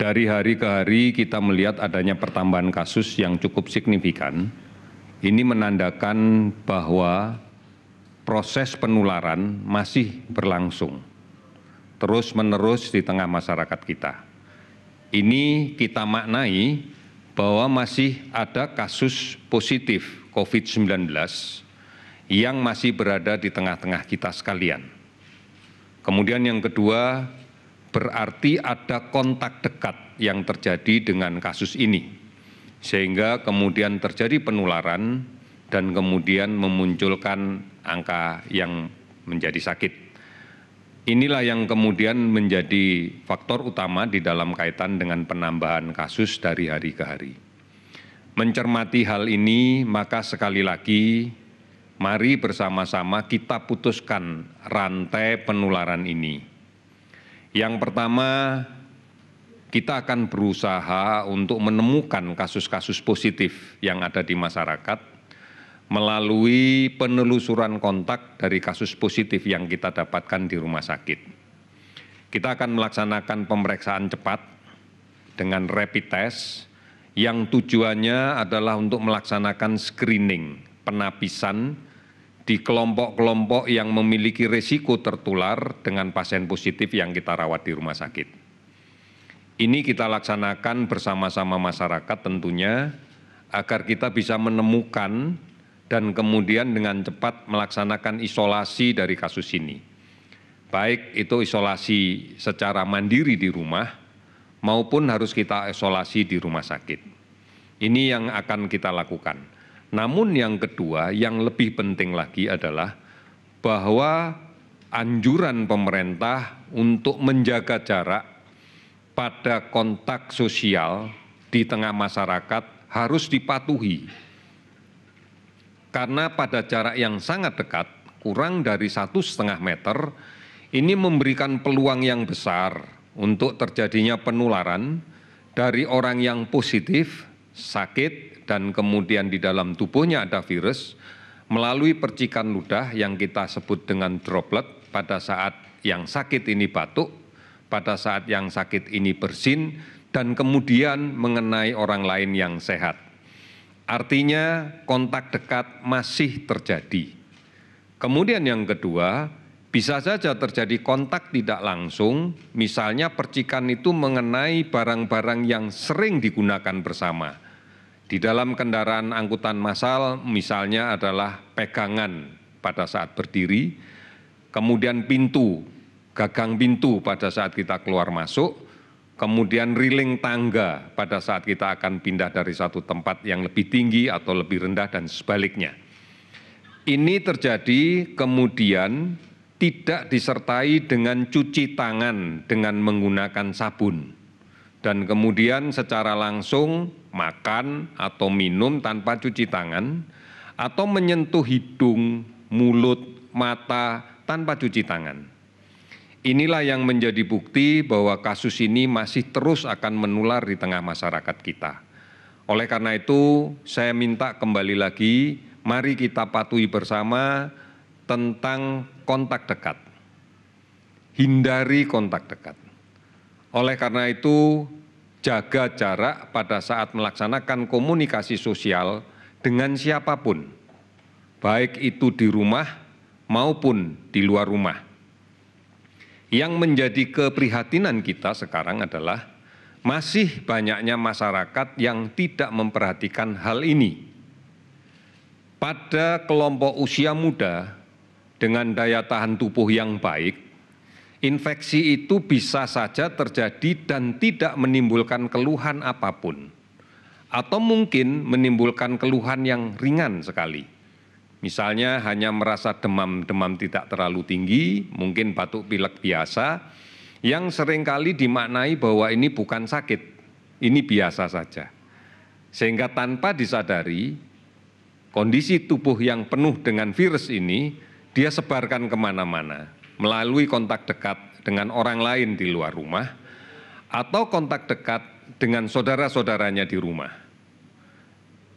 dari hari ke hari kita melihat adanya pertambahan kasus yang cukup signifikan. Ini menandakan bahwa proses penularan masih berlangsung terus-menerus di tengah masyarakat kita. Ini kita maknai bahwa masih ada kasus positif COVID-19 yang masih berada di tengah-tengah kita sekalian. Kemudian yang kedua, berarti ada kontak dekat yang terjadi dengan kasus ini, sehingga kemudian terjadi penularan dan kemudian memunculkan angka yang menjadi sakit. Inilah yang kemudian menjadi faktor utama di dalam kaitan dengan penambahan kasus dari hari ke hari. Mencermati hal ini, maka sekali lagi, mari bersama-sama kita putuskan rantai penularan ini yang pertama kita akan berusaha untuk menemukan kasus-kasus positif yang ada di masyarakat melalui penelusuran kontak dari kasus positif yang kita dapatkan di rumah sakit. Kita akan melaksanakan pemeriksaan cepat dengan rapid test yang tujuannya adalah untuk melaksanakan screening, penapisan, di kelompok kelompok yang memiliki risiko tertular dengan pasien positif yang kita rawat di rumah sakit. Ini kita laksanakan bersama-sama masyarakat tentunya agar kita bisa menemukan dan kemudian dengan cepat melaksanakan isolasi dari kasus ini. Baik itu isolasi secara mandiri di rumah maupun harus kita isolasi di rumah sakit. Ini yang akan kita lakukan namun yang kedua yang lebih penting lagi adalah bahwa anjuran pemerintah untuk menjaga jarak pada kontak sosial di tengah masyarakat harus dipatuhi karena pada jarak yang sangat dekat kurang dari satu setengah meter ini memberikan peluang yang besar untuk terjadinya penularan dari orang yang positif, sakit, dan kemudian di dalam tubuhnya ada virus melalui percikan ludah yang kita sebut dengan droplet pada saat yang sakit ini batuk, pada saat yang sakit ini bersin, dan kemudian mengenai orang lain yang sehat. Artinya kontak dekat masih terjadi. Kemudian yang kedua, bisa saja terjadi kontak tidak langsung, misalnya percikan itu mengenai barang-barang yang sering digunakan bersama di dalam kendaraan angkutan massal misalnya adalah pegangan pada saat berdiri, kemudian pintu, gagang pintu pada saat kita keluar masuk, kemudian riling tangga pada saat kita akan pindah dari satu tempat yang lebih tinggi atau lebih rendah dan sebaliknya. Ini terjadi kemudian tidak disertai dengan cuci tangan dengan menggunakan sabun. Dan kemudian secara langsung makan atau minum tanpa cuci tangan, atau menyentuh hidung, mulut, mata tanpa cuci tangan. Inilah yang menjadi bukti bahwa kasus ini masih terus akan menular di tengah masyarakat kita. Oleh karena itu, saya minta kembali lagi, mari kita patuhi bersama tentang kontak dekat. Hindari kontak dekat. Oleh karena itu, jaga jarak pada saat melaksanakan komunikasi sosial dengan siapapun, baik itu di rumah maupun di luar rumah. Yang menjadi keprihatinan kita sekarang adalah masih banyaknya masyarakat yang tidak memperhatikan hal ini. Pada kelompok usia muda dengan daya tahan tubuh yang baik, infeksi itu bisa saja terjadi dan tidak menimbulkan keluhan apapun, atau mungkin menimbulkan keluhan yang ringan sekali. Misalnya hanya merasa demam-demam tidak terlalu tinggi, mungkin batuk pilek biasa, yang seringkali dimaknai bahwa ini bukan sakit, ini biasa saja. Sehingga tanpa disadari, kondisi tubuh yang penuh dengan virus ini, dia sebarkan kemana-mana melalui kontak dekat dengan orang lain di luar rumah atau kontak dekat dengan saudara saudaranya di rumah.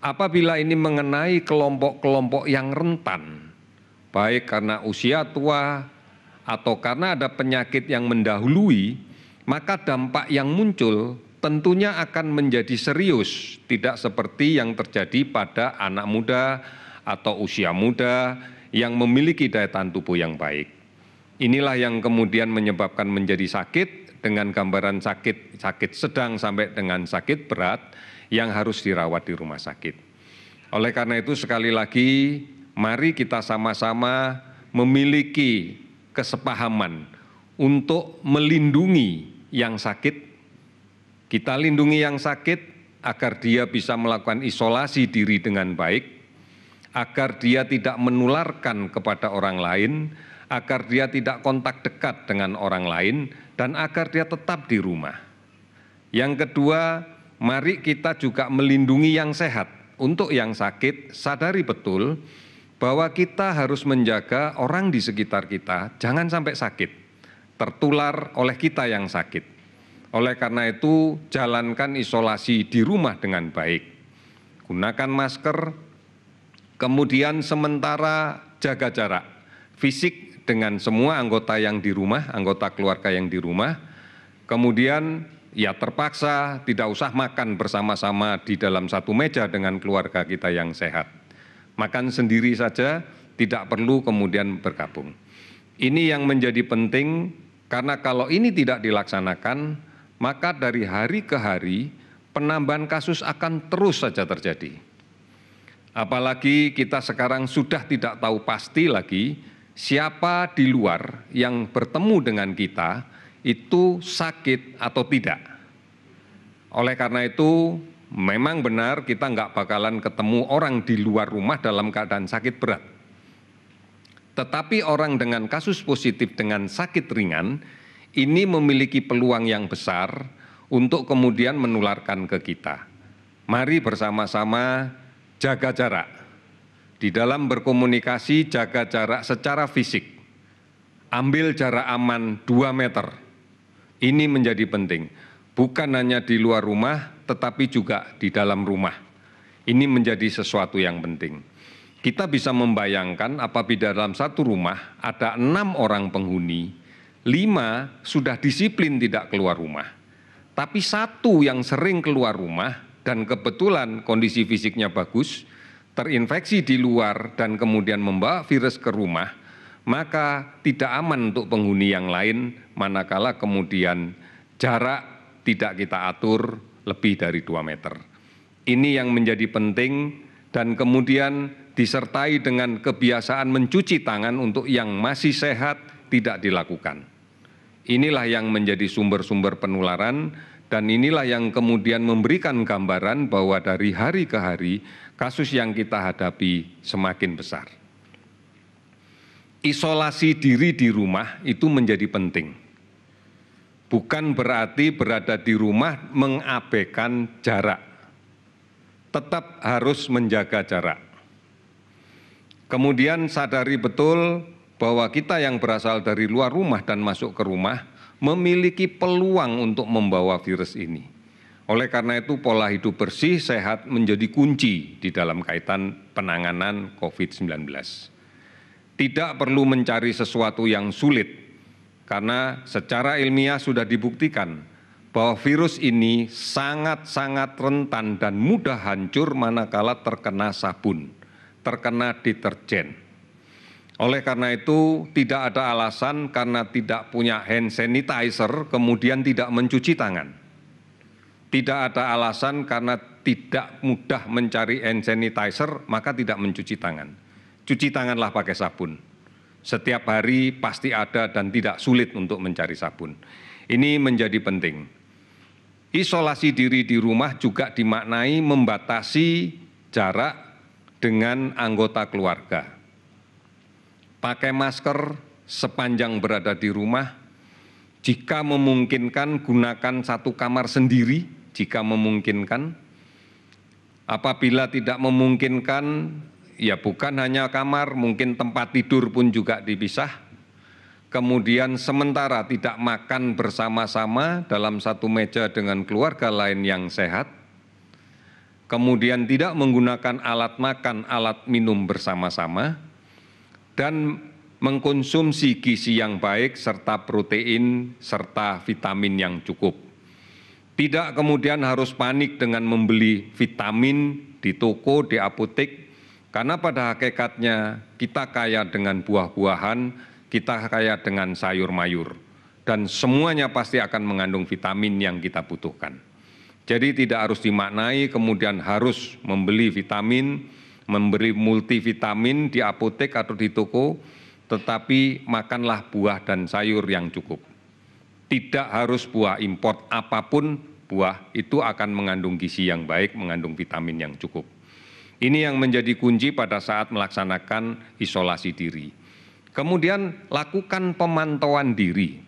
Apabila ini mengenai kelompok-kelompok yang rentan, baik karena usia tua atau karena ada penyakit yang mendahului, maka dampak yang muncul tentunya akan menjadi serius, tidak seperti yang terjadi pada anak muda atau usia muda yang memiliki daya tahan tubuh yang baik inilah yang kemudian menyebabkan menjadi sakit dengan gambaran sakit sakit sedang sampai dengan sakit berat yang harus dirawat di rumah sakit. Oleh karena itu sekali lagi mari kita sama-sama memiliki kesepahaman untuk melindungi yang sakit. Kita lindungi yang sakit agar dia bisa melakukan isolasi diri dengan baik, agar dia tidak menularkan kepada orang lain agar dia tidak kontak dekat dengan orang lain dan agar dia tetap di rumah. Yang kedua, mari kita juga melindungi yang sehat. Untuk yang sakit, sadari betul bahwa kita harus menjaga orang di sekitar kita jangan sampai sakit, tertular oleh kita yang sakit. Oleh karena itu, jalankan isolasi di rumah dengan baik. Gunakan masker, kemudian sementara jaga jarak fisik dengan semua anggota yang di rumah, anggota keluarga yang di rumah, kemudian ya terpaksa tidak usah makan bersama-sama di dalam satu meja dengan keluarga kita yang sehat. Makan sendiri saja, tidak perlu kemudian bergabung. Ini yang menjadi penting karena kalau ini tidak dilaksanakan, maka dari hari ke hari penambahan kasus akan terus saja terjadi. Apalagi kita sekarang sudah tidak tahu pasti lagi siapa di luar yang bertemu dengan kita itu sakit atau tidak. Oleh karena itu, memang benar kita nggak bakalan ketemu orang di luar rumah dalam keadaan sakit berat. Tetapi orang dengan kasus positif dengan sakit ringan ini memiliki peluang yang besar untuk kemudian menularkan ke kita. Mari bersama-sama jaga jarak di dalam berkomunikasi jaga jarak secara fisik, ambil jarak aman 2 meter. Ini menjadi penting, bukan hanya di luar rumah, tetapi juga di dalam rumah. Ini menjadi sesuatu yang penting. Kita bisa membayangkan apabila dalam satu rumah ada enam orang penghuni, lima sudah disiplin tidak keluar rumah. Tapi satu yang sering keluar rumah dan kebetulan kondisi fisiknya bagus, terinfeksi di luar dan kemudian membawa virus ke rumah, maka tidak aman untuk penghuni yang lain manakala kemudian jarak tidak kita atur lebih dari 2 meter. Ini yang menjadi penting dan kemudian disertai dengan kebiasaan mencuci tangan untuk yang masih sehat tidak dilakukan. Inilah yang menjadi sumber-sumber penularan dan inilah yang kemudian memberikan gambaran bahwa dari hari ke hari kasus yang kita hadapi semakin besar. Isolasi diri di rumah itu menjadi penting. Bukan berarti berada di rumah mengabaikan jarak. Tetap harus menjaga jarak. Kemudian sadari betul bahwa kita yang berasal dari luar rumah dan masuk ke rumah memiliki peluang untuk membawa virus ini oleh karena itu pola hidup bersih sehat menjadi kunci di dalam kaitan penanganan covid 19 tidak perlu mencari sesuatu yang sulit karena secara ilmiah sudah dibuktikan bahwa virus ini sangat-sangat rentan dan mudah hancur manakala terkena sabun, terkena deterjen. Oleh karena itu, tidak ada alasan karena tidak punya hand sanitizer, kemudian tidak mencuci tangan tidak ada alasan karena tidak mudah mencari hand sanitizer maka tidak mencuci tangan. Cuci tanganlah pakai sabun. Setiap hari pasti ada dan tidak sulit untuk mencari sabun. Ini menjadi penting. Isolasi diri di rumah juga dimaknai membatasi jarak dengan anggota keluarga. Pakai masker sepanjang berada di rumah. Jika memungkinkan gunakan satu kamar sendiri jika memungkinkan. Apabila tidak memungkinkan, ya bukan hanya kamar, mungkin tempat tidur pun juga dipisah. Kemudian sementara tidak makan bersama-sama dalam satu meja dengan keluarga lain yang sehat. Kemudian tidak menggunakan alat makan, alat minum bersama-sama. Dan mengkonsumsi gizi yang baik serta protein serta vitamin yang cukup tidak kemudian harus panik dengan membeli vitamin di toko di apotek karena pada hakikatnya kita kaya dengan buah-buahan kita kaya dengan sayur mayur dan semuanya pasti akan mengandung vitamin yang kita butuhkan jadi tidak harus dimaknai kemudian harus membeli vitamin memberi multivitamin di apotek atau di toko tetapi makanlah buah dan sayur yang cukup tidak harus buah import apapun buah itu akan mengandung gizi yang baik, mengandung vitamin yang cukup. Ini yang menjadi kunci pada saat melaksanakan isolasi diri. Kemudian lakukan pemantauan diri.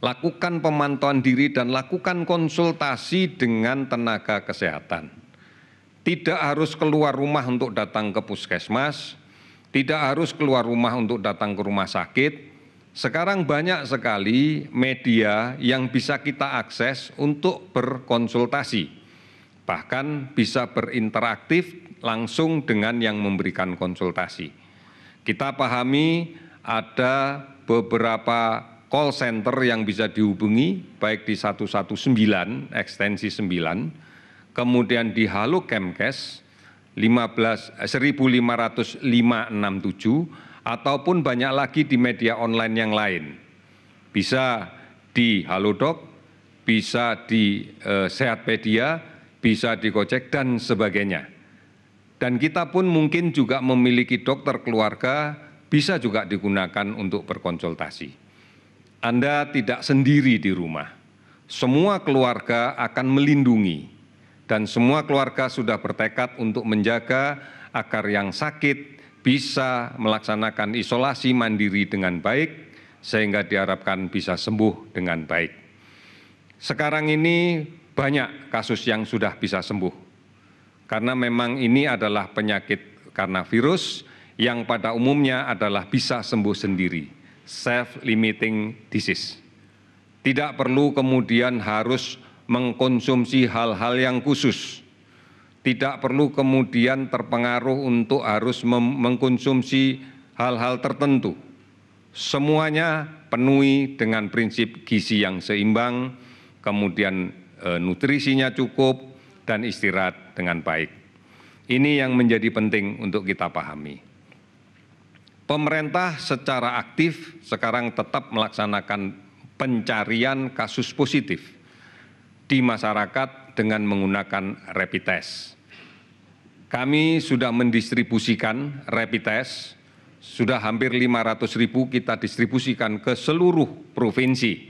Lakukan pemantauan diri dan lakukan konsultasi dengan tenaga kesehatan. Tidak harus keluar rumah untuk datang ke puskesmas, tidak harus keluar rumah untuk datang ke rumah sakit, sekarang banyak sekali media yang bisa kita akses untuk berkonsultasi bahkan bisa berinteraktif langsung dengan yang memberikan konsultasi. Kita pahami ada beberapa call center yang bisa dihubungi baik di 119 ekstensi 9 kemudian di Halo Kemkes 15 15567 ataupun banyak lagi di media online yang lain. Bisa di Halodoc, bisa di e, eh, Sehatpedia, bisa di Gojek, dan sebagainya. Dan kita pun mungkin juga memiliki dokter keluarga, bisa juga digunakan untuk berkonsultasi. Anda tidak sendiri di rumah. Semua keluarga akan melindungi dan semua keluarga sudah bertekad untuk menjaga agar yang sakit bisa melaksanakan isolasi mandiri dengan baik sehingga diharapkan bisa sembuh dengan baik. Sekarang ini banyak kasus yang sudah bisa sembuh. Karena memang ini adalah penyakit karena virus yang pada umumnya adalah bisa sembuh sendiri, self-limiting disease. Tidak perlu kemudian harus mengkonsumsi hal-hal yang khusus tidak perlu kemudian terpengaruh untuk harus mengkonsumsi hal hal tertentu. Semuanya penuhi dengan prinsip gizi yang seimbang, kemudian e, nutrisinya cukup, dan istirahat dengan baik. Ini yang menjadi penting untuk kita pahami. Pemerintah secara aktif sekarang tetap melaksanakan pencarian kasus positif di masyarakat dengan menggunakan rapid test kami sudah mendistribusikan rapid test sudah hampir 500 ribu kita distribusikan ke seluruh provinsi.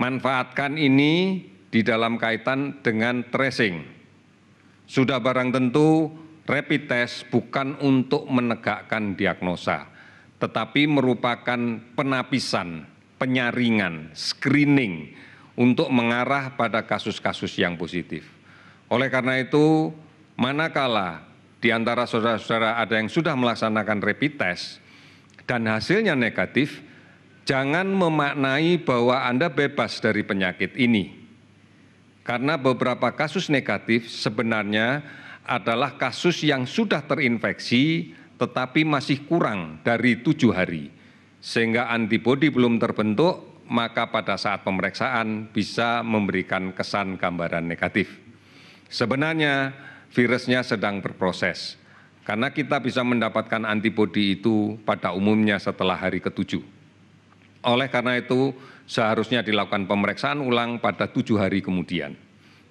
Manfaatkan ini di dalam kaitan dengan tracing. Sudah barang tentu rapid test bukan untuk menegakkan diagnosa, tetapi merupakan penapisan, penyaringan, screening untuk mengarah pada kasus-kasus yang positif. Oleh karena itu, manakala di antara saudara-saudara ada yang sudah melaksanakan rapid test dan hasilnya negatif, jangan memaknai bahwa Anda bebas dari penyakit ini. Karena beberapa kasus negatif sebenarnya adalah kasus yang sudah terinfeksi tetapi masih kurang dari tujuh hari. Sehingga antibodi belum terbentuk, maka pada saat pemeriksaan bisa memberikan kesan gambaran negatif. Sebenarnya, virusnya sedang berproses karena kita bisa mendapatkan antibodi itu pada umumnya setelah hari ketujuh. Oleh karena itu, seharusnya dilakukan pemeriksaan ulang pada tujuh hari kemudian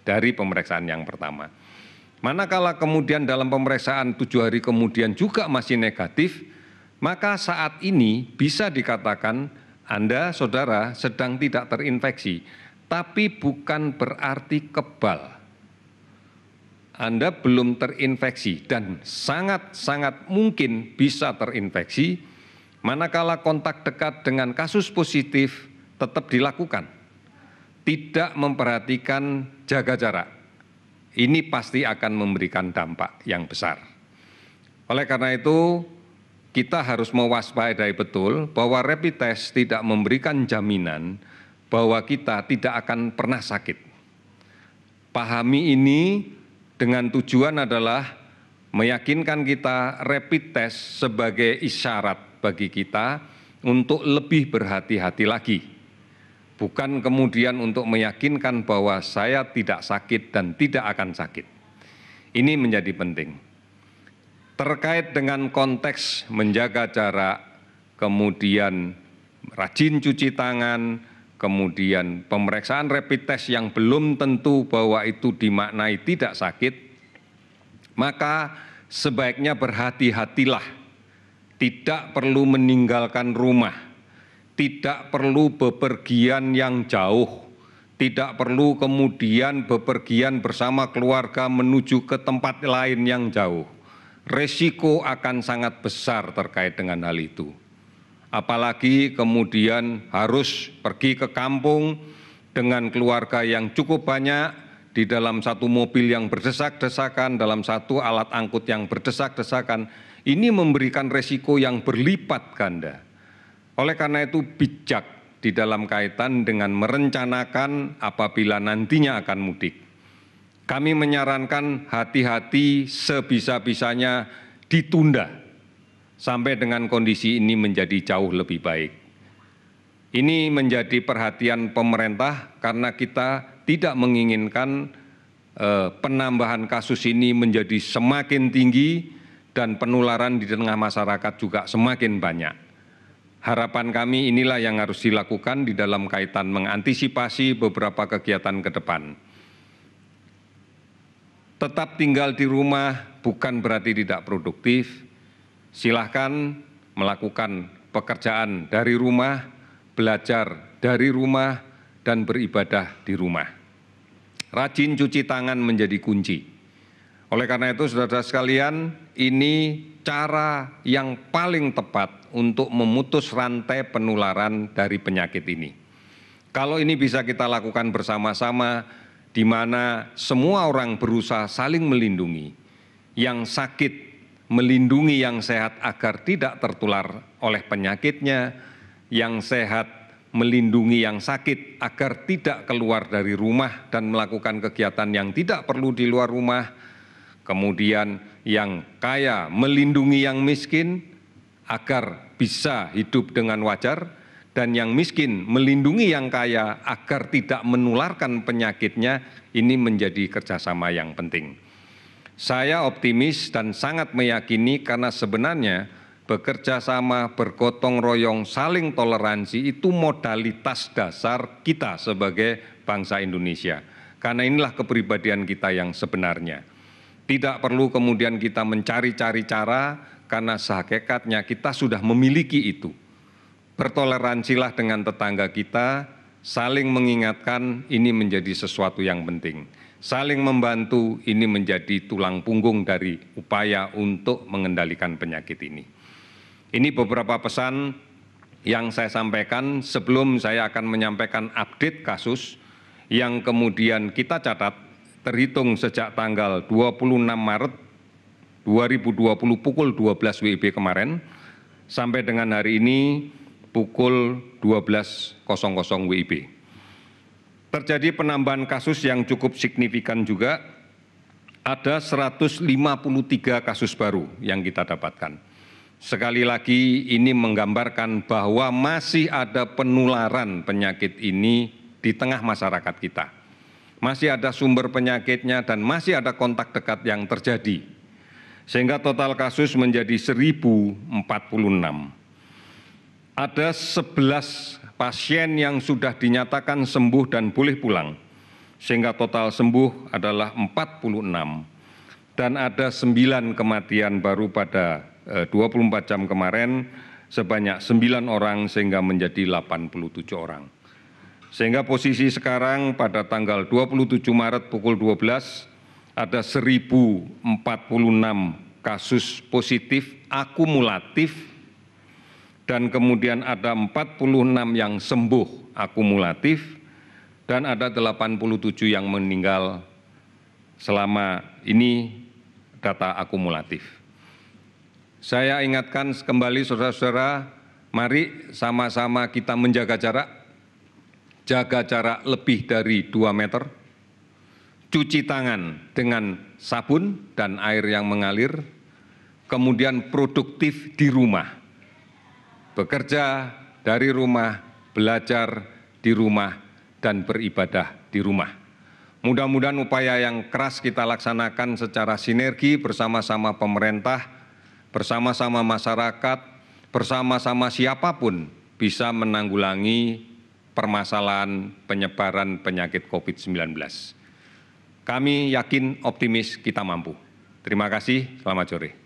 dari pemeriksaan yang pertama. Manakala kemudian dalam pemeriksaan tujuh hari kemudian juga masih negatif, maka saat ini bisa dikatakan Anda, saudara, sedang tidak terinfeksi, tapi bukan berarti kebal anda belum terinfeksi dan sangat sangat mungkin bisa terinfeksi, manakala kontak dekat dengan kasus positif tetap dilakukan. Tidak memperhatikan jaga jarak. Ini pasti akan memberikan dampak yang besar. Oleh karena itu, kita harus mewaspadai betul bahwa rapid test tidak memberikan jaminan bahwa kita tidak akan pernah sakit. Pahami ini dengan tujuan adalah meyakinkan kita rapid test sebagai isyarat bagi kita untuk lebih berhati hati lagi. Bukan kemudian untuk meyakinkan bahwa saya tidak sakit dan tidak akan sakit. Ini menjadi penting. Terkait dengan konteks menjaga jarak, kemudian rajin cuci tangan, kemudian pemeriksaan rapid test yang belum tentu bahwa itu dimaknai tidak sakit, maka sebaiknya berhati-hatilah, tidak perlu meninggalkan rumah, tidak perlu bepergian yang jauh, tidak perlu kemudian bepergian bersama keluarga menuju ke tempat lain yang jauh. Resiko akan sangat besar terkait dengan hal itu apalagi kemudian harus pergi ke kampung dengan keluarga yang cukup banyak di dalam satu mobil yang berdesak desakan, dalam satu alat angkut yang berdesak desakan, ini memberikan resiko yang berlipat ganda. Oleh karena itu bijak di dalam kaitan dengan merencanakan apabila nantinya akan mudik. Kami menyarankan hati-hati sebisa-bisanya ditunda sampai dengan kondisi ini menjadi jauh lebih baik. Ini menjadi perhatian pemerintah karena kita tidak menginginkan eh, penambahan kasus ini menjadi semakin tinggi dan penularan di tengah masyarakat juga semakin banyak. Harapan kami inilah yang harus dilakukan di dalam kaitan mengantisipasi beberapa kegiatan ke depan. Tetap tinggal di rumah bukan berarti tidak produktif, silahkan melakukan pekerjaan dari rumah, belajar dari rumah, dan beribadah di rumah. Rajin cuci tangan menjadi kunci. Oleh karena itu, saudara-saudara sekalian, ini cara yang paling tepat untuk memutus rantai penularan dari penyakit ini. Kalau ini bisa kita lakukan bersama-sama, di mana semua orang berusaha saling melindungi, yang sakit melindungi yang sehat agar tidak tertular oleh penyakitnya, yang sehat melindungi yang sakit agar tidak keluar dari rumah dan melakukan kegiatan yang tidak perlu di luar rumah, kemudian yang kaya melindungi yang miskin agar bisa hidup dengan wajar, dan yang miskin melindungi yang kaya agar tidak menularkan penyakitnya, ini menjadi kerjasama yang penting. Saya optimis dan sangat meyakini karena sebenarnya bekerja sama, bergotong royong, saling toleransi itu modalitas dasar kita sebagai bangsa Indonesia. Karena inilah kepribadian kita yang sebenarnya. Tidak perlu kemudian kita mencari-cari cara karena sehakikatnya kita sudah memiliki itu. Bertoleransilah dengan tetangga kita, saling mengingatkan ini menjadi sesuatu yang penting saling membantu ini menjadi tulang punggung dari upaya untuk mengendalikan penyakit ini. Ini beberapa pesan yang saya sampaikan sebelum saya akan menyampaikan update kasus yang kemudian kita catat terhitung sejak tanggal 26 Maret 2020 pukul 12 WIB kemarin sampai dengan hari ini pukul 12.00 WIB. Terjadi penambahan kasus yang cukup signifikan juga, ada 153 kasus baru yang kita dapatkan. Sekali lagi ini menggambarkan bahwa masih ada penularan penyakit ini di tengah masyarakat kita. Masih ada sumber penyakitnya dan masih ada kontak dekat yang terjadi sehingga total kasus menjadi 1046 ada sebelas pasien yang sudah dinyatakan sembuh dan boleh pulang, sehingga total sembuh adalah 46, dan ada 9 kematian baru pada 24 eh, jam kemarin, sebanyak 9 orang sehingga menjadi 87 orang. Sehingga posisi sekarang pada tanggal 27 Maret pukul 12 ada 1046 kasus positif akumulatif dan kemudian ada 46 yang sembuh akumulatif dan ada 87 yang meninggal selama ini data akumulatif. Saya ingatkan kembali saudara-saudara, mari sama-sama kita menjaga jarak, jaga jarak lebih dari 2 meter, cuci tangan dengan sabun dan air yang mengalir, kemudian produktif di rumah bekerja dari rumah, belajar di rumah, dan beribadah di rumah. Mudah-mudahan upaya yang keras kita laksanakan secara sinergi bersama-sama pemerintah, bersama-sama masyarakat, bersama-sama siapapun bisa menanggulangi permasalahan penyebaran penyakit COVID-19. Kami yakin optimis kita mampu. Terima kasih, selamat sore.